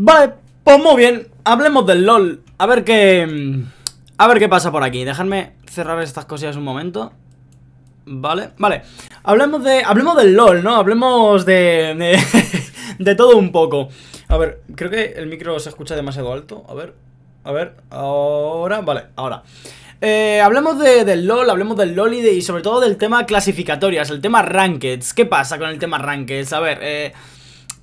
Vale, pues muy bien, hablemos del LOL A ver qué... Mm, a ver qué pasa por aquí Dejadme cerrar estas cosillas un momento Vale, vale Hablemos de... Hablemos del LOL, ¿no? Hablemos de... De, todo un poco A ver, creo que el micro se escucha demasiado alto A ver, a ver, ahora, vale, ahora eh, hablemos de, del LOL, hablemos del LOL y, sobre todo del tema clasificatorias, el tema rankeds. ¿Qué pasa con el tema rankeds? A ver, eh,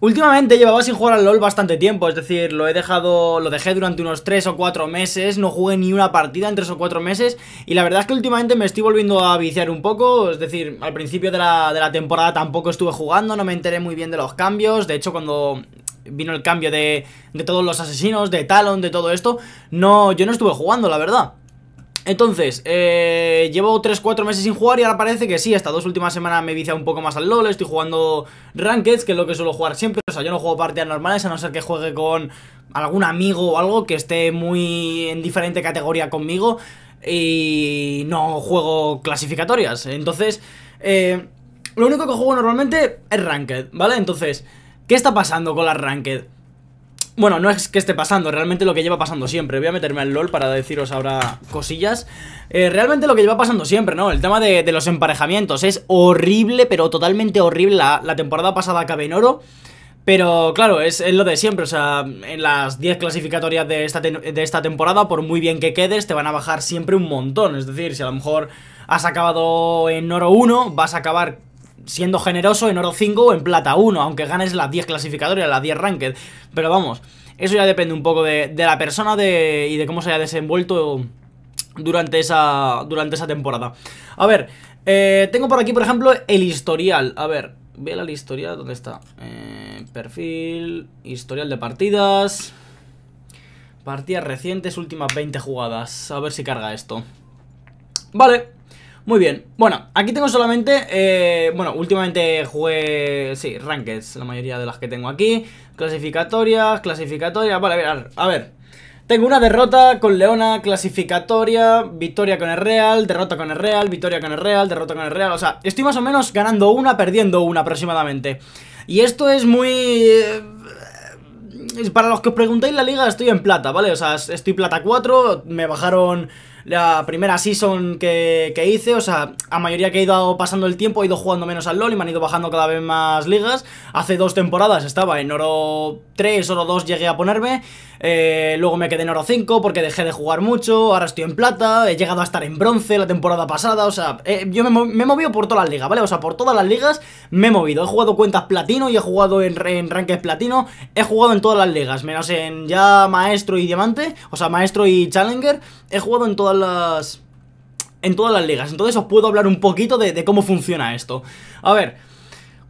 Últimamente llevaba sin jugar al LoL bastante tiempo, es decir, lo he dejado, lo dejé durante unos 3 o 4 meses, no jugué ni una partida en 3 o 4 meses y la verdad es que últimamente me estoy volviendo a viciar un poco, es decir, al principio de la, temporada tampoco estuve jugando, no me enteré muy bien de los cambios, de hecho cuando vino el cambio de, de todos los asesinos, de Talon, de todo esto, no, yo no estuve jugando, la verdad. Entonces, eh, llevo 3-4 meses sin jugar y ahora parece que sí, hasta dos últimas semanas me he un poco más al LoL, estoy jugando Rankeds, que es lo que suelo jugar siempre, o sea, yo no juego partidas normales a no ser que juegue con algún amigo o algo que esté muy en diferente categoría conmigo y no juego clasificatorias, entonces, eh, lo único que juego normalmente es Ranked, ¿vale? Entonces, ¿qué está pasando con las Ranked? Bueno, no es que esté pasando, realmente lo que lleva pasando siempre. Voy a meterme al LOL para deciros ahora cosillas. Eh, realmente lo que lleva pasando siempre, ¿no? El tema de, los emparejamientos es horrible, pero totalmente horrible. La, temporada pasada acabé en oro. Pero claro, es, lo de siempre, o sea, en las 10 clasificatorias de esta, de esta temporada, por muy bien que quedes, te van a bajar siempre un montón. Es decir, si a lo mejor has acabado en oro 1, vas a acabar siendo generoso en oro 5 o en plata 1, aunque ganes las 10 clasificatorias, las 10 ranked. Pero vamos, eso ya depende un poco de, la persona de, y de cómo se haya desenvuelto durante esa, durante esa temporada. A ver, eh, tengo por aquí, por ejemplo, el historial. A ver, vela la historia, ¿dónde está? Eh, perfil, historial de partidas. Partidas recientes, últimas 20 jugadas. A ver si carga esto. Vale, muy bien, bueno, aquí tengo solamente, eh, bueno, últimamente jugué, sí, rankings, la mayoría de las que tengo aquí Clasificatorias, clasificatorias, vale, a ver, a ver tengo una derrota con Leona, clasificatoria, victoria con el Real, derrota con el Real, victoria con el Real, derrota con el Real. O sea, estoy más o menos ganando una, perdiendo una aproximadamente. Y esto es muy... Eh, para los que os preguntáis la liga, estoy en plata, ¿vale? O sea, estoy plata 4, me bajaron la primera season que, que hice, o sea, a mayoría que he ido pasando el tiempo he ido jugando menos al LoL y me han ido bajando cada vez más ligas. Hace dos temporadas estaba en oro 3, oro 2 llegué a ponerme, eh, luego me quedé en oro 5 porque dejé de jugar mucho, ahora estoy en plata, he llegado a estar en bronce la temporada pasada, o sea, eh, yo me, he movido por todas las ligas, ¿vale? O sea, por todas las ligas me he movido, he jugado cuentas platino y he jugado en, en platino, he jugado en todas las ligas, menos en ya maestro y diamante, o sea, maestro y challenger, he jugado en todas las... En todas las ligas. Entonces os puedo hablar un poquito de, cómo funciona esto. A ver,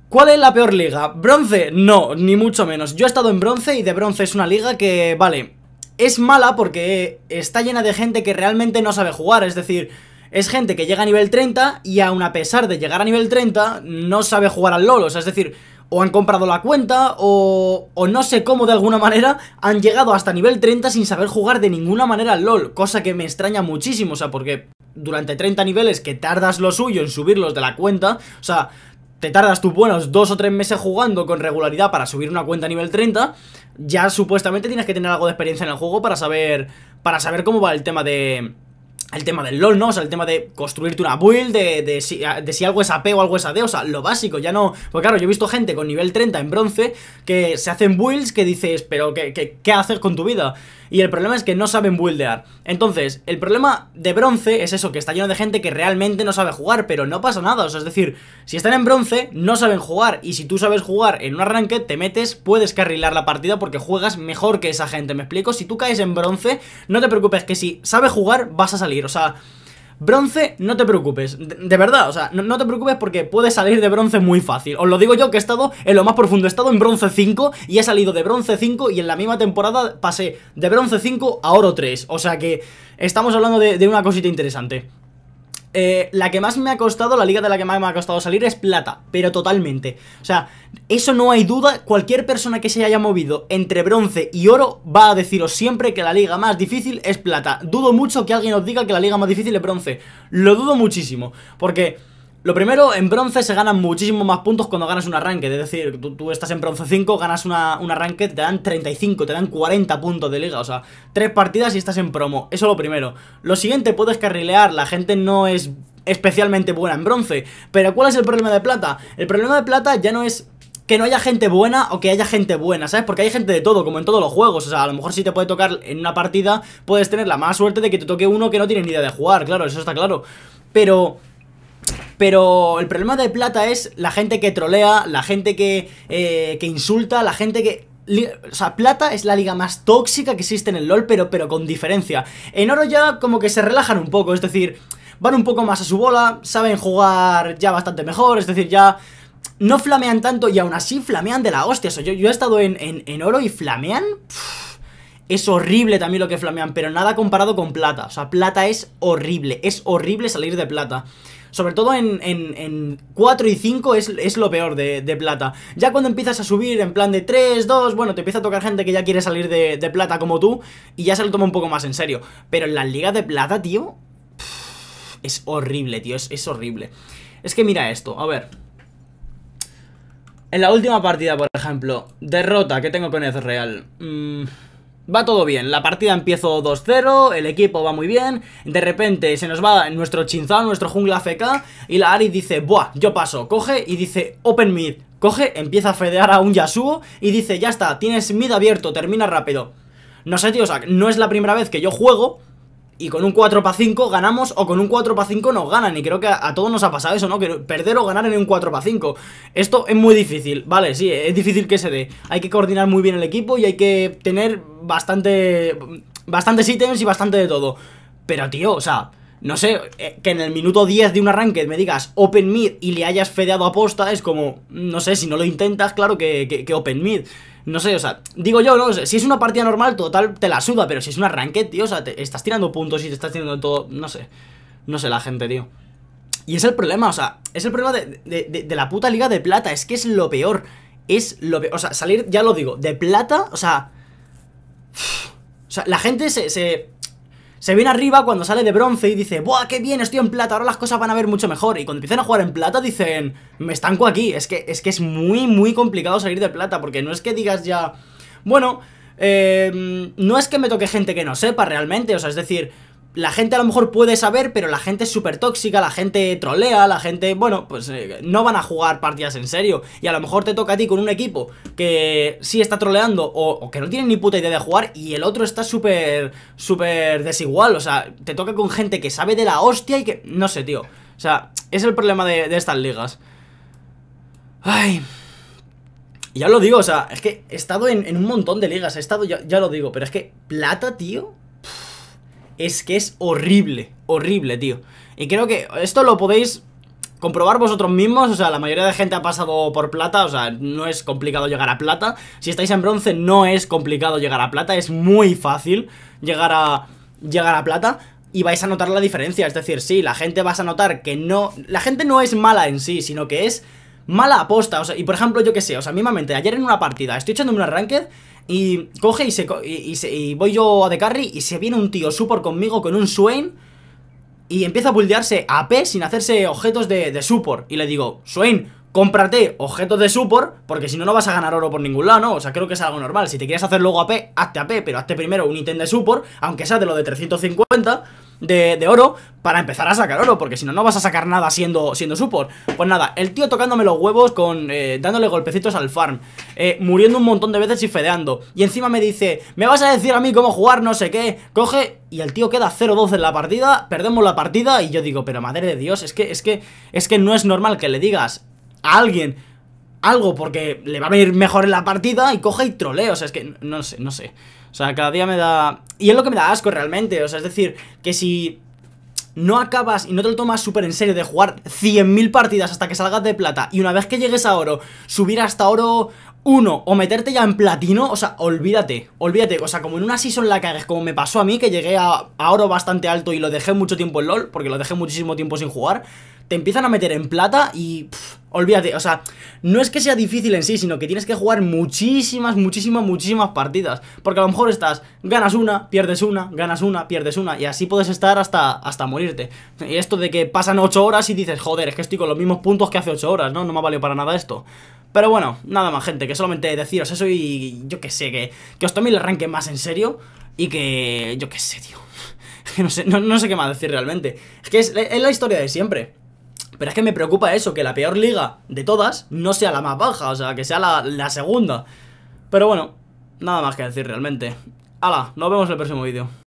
¿Cuál es la peor liga? ¿Bronce? No, ni mucho menos. Yo he estado en bronce y de bronce es una liga que, vale, es mala porque está llena de gente que realmente no sabe jugar, es decir... Es gente que llega a nivel 30 y aun a pesar de llegar a nivel 30 no sabe jugar al LoL, o sea, es decir, o han comprado la cuenta o, no sé cómo de alguna manera han llegado hasta nivel 30 sin saber jugar de ninguna manera al LoL, cosa que me extraña muchísimo, o sea, porque durante 30 niveles que tardas lo suyo en subirlos de la cuenta, o sea, te tardas tus buenos dos o tres meses jugando con regularidad para subir una cuenta a nivel 30, ya supuestamente tienes que tener algo de experiencia en el juego para saber, para saber cómo va el tema de el tema del LOL, ¿no? O sea, el tema de construirte una build, de, de, si, algo es AP o algo es AD, o sea, lo básico, ya no... Porque claro, yo he visto gente con nivel 30 en bronce que se hacen builds que dices, pero ¿qué, qué, qué haces con tu vida? y el problema es que no saben buildear. Entonces, el problema de bronce es eso, que está lleno de gente que realmente no sabe jugar, pero no pasa nada, o sea, es decir, si están en bronce, no saben jugar, y si tú sabes jugar en un arranque, te metes, puedes carrilar la partida porque juegas mejor que esa gente, ¿me explico? Si tú caes en bronce, no te preocupes que si sabes jugar, vas a salir, o sea... Bronce, no te preocupes, de, verdad, o sea, no, te preocupes porque puedes salir de bronce muy fácil. Os lo digo yo que he estado en lo más profundo, he estado en bronce 5 y he salido de bronce 5 y en la misma temporada pasé de bronce 5 a oro 3. O sea que estamos hablando de una cosita interesante. Eh, la que más me ha costado, la liga de la que más me ha costado salir es plata, pero totalmente. O sea, eso no hay duda, cualquier persona que se haya movido entre bronce y oro va a deciros siempre que la liga más difícil es plata. Dudo mucho que alguien os diga que la liga más difícil es bronce. Lo dudo muchísimo, porque... Lo primero, en bronce se ganan muchísimo más puntos cuando ganas un arranque. Es decir, tú, estás en bronce 5, ganas una, un arranque, te dan 35, te dan 40 puntos de liga. O sea, tres partidas y estás en promo. Eso es lo primero. Lo siguiente, puedes carrilear. La gente no es especialmente buena en bronce. Pero ¿cuál es el problema de plata? El problema de plata ya no es que no haya gente buena o que haya gente buena, ¿sabes? Porque hay gente de todo, como en todos los juegos. O sea, a lo mejor si te puede tocar en una partida, puedes tener la mala suerte de que te toque uno que no tiene ni idea de jugar, claro, eso está claro. Pero pero el problema de plata es la gente que trolea, la gente que, eh, insulta, la gente que... O sea, plata es la liga más tóxica que existe en el LoL, pero, pero con diferencia. En oro ya como que se relajan un poco, es decir, van un poco más a su bola, saben jugar ya bastante mejor, es decir, ya no flamean tanto y aún así flamean de la hostia. O sea, yo, yo he estado en, oro y flamean... Es horrible también lo que flamean, pero nada comparado con plata. O sea, plata es horrible. Es horrible salir de plata. Sobre todo en, 4 y 5 es, lo peor de, plata. Ya cuando empiezas a subir en plan de 3, 2, bueno, te empieza a tocar gente que ya quiere salir de, plata como tú y ya se lo toma un poco más en serio. Pero en la liga de plata, tío, es horrible, tío, es, horrible. Es que mira esto, a ver. En la última partida, por ejemplo, derrota que tengo con Ezreal. Mmm... Va todo bien, la partida empiezo 2-0, el equipo va muy bien, de repente se nos va nuestro Chinzao, nuestro jungla FK, y la Ari dice, buah, yo paso, coge y dice, open mid, coge, empieza a fedear a un Yasuo, y dice, ya está, tienes mid abierto, termina rápido. No sé, tío, o sea, no es la primera vez que yo juego, y con un 4 para 5 ganamos o con un 4 para 5 nos ganan y creo que a, todos nos ha pasado eso, ¿no? Que perder o ganar en un 4 para 5. Esto es muy difícil, vale, sí, es difícil que se dé. Hay que coordinar muy bien el equipo y hay que tener bastante, bastantes ítems y bastante de todo. Pero, tío, o sea, no sé, eh, que en el minuto 10 de un arranque me digas Open Mid y le hayas fedeado posta es como, no sé, si no lo intentas, claro que, que, Open Mid. No sé, o sea, digo yo, no, sé, si es una partida normal, total, te la suda, pero si es un arranque, tío, o sea, te estás tirando puntos y te estás tirando todo, no sé, no sé la gente, tío. Y es el problema, o sea, es el problema de, de la puta liga de plata, es que es lo peor, es lo peor, o sea, salir, ya lo digo, de plata, o sea, o sea, la gente se, se, viene arriba cuando sale de bronce y dice, ¡buah, qué bien, estoy en plata! Ahora las cosas van a ver mucho mejor. Y cuando empiezan a jugar en plata dicen, me estanco aquí. Es que es, que es muy, muy complicado salir de plata, porque no es que digas ya, bueno, eh, no es que me toque gente que no sepa realmente, o sea, es decir, la gente a lo mejor puede saber, pero la gente es súper tóxica, la gente trolea, la gente, bueno, pues eh, no van a jugar partidas en serio. Y a lo mejor te toca a ti con un equipo que sí está troleando o, que no tiene ni puta idea de jugar y el otro está súper, súper desigual. O sea, te toca con gente que sabe de la hostia y que, no sé, tío. O sea, es el problema de, estas ligas. Ay... Ya lo digo, o sea, es que he estado en, un montón de ligas, he estado, ya, ya lo digo, pero es que plata, tío, es que es horrible, horrible, tío. Y creo que esto lo podéis comprobar vosotros mismos, o sea, la mayoría de gente ha pasado por plata, o sea, no es complicado llegar a plata. Si estáis en bronce no es complicado llegar a plata, es muy fácil llegar a llegar a plata y vais a notar la diferencia, es decir, sí, la gente vas a notar que no la gente no es mala en sí, sino que es mala aposta, o sea, y por ejemplo, yo que sé, o sea, mismamente ayer en una partida estoy echándome un arranque y coge y se, y, se, voy yo a de carry y se viene un tío support conmigo con un Swain y empieza a buldearse AP sin hacerse objetos de, de support. Y le digo, Swain, cómprate objetos de support, porque si no, no vas a ganar oro por ningún lado, ¿no? O sea, creo que es algo normal. Si te quieres hacer luego AP, hazte AP, pero hazte primero un ítem de support, aunque sea de lo de 350 de, de oro para empezar a sacar oro, porque si no, no vas a sacar nada siendo, siendo support. Pues nada, el tío tocándome los huevos con eh, dándole golpecitos al farm, eh, muriendo un montón de veces y fedeando. Y encima me dice, me vas a decir a mí cómo jugar, no sé qué. Coge y el tío queda 0-12 en la partida, perdemos la partida y yo digo, pero madre de Dios, es que, es que, es que no es normal que le digas a alguien algo porque le va a venir mejor en la partida y coge y trolea, o sea, es que no sé, no sé. O sea, cada día me da... Y es lo que me da asco realmente, o sea, es decir, que si no acabas y no te lo tomas súper en serio de jugar 100.000 partidas hasta que salgas de plata y una vez que llegues a oro, subir hasta oro 1 o meterte ya en platino, o sea, olvídate, olvídate, o sea, como en una season la cagues, como me pasó a mí que llegué a, oro bastante alto y lo dejé mucho tiempo en LOL, porque lo dejé muchísimo tiempo sin jugar, te empiezan a meter en plata y olvídate, o sea, no es que sea difícil en sí, sino que tienes que jugar muchísimas, muchísimas, muchísimas partidas. Porque a lo mejor estás, ganas una, pierdes una, ganas una, pierdes una, y así puedes estar hasta, hasta morirte. Y esto de que pasan 8 horas y dices, joder, es que estoy con los mismos puntos que hace 8 horas, ¿no? No me ha valido para nada esto. Pero bueno, nada más, gente, que solamente deciros eso y yo que sé, que, que os toméis el arranque más en serio y que yo que sé, tío. no sé, no, sé qué más decir realmente. Es que es la historia de siempre. Pero es que me preocupa eso, que la peor liga de todas no sea la más baja, o sea, que sea la, segunda. Pero bueno, nada más que decir realmente. Hala, nos vemos en el próximo vídeo.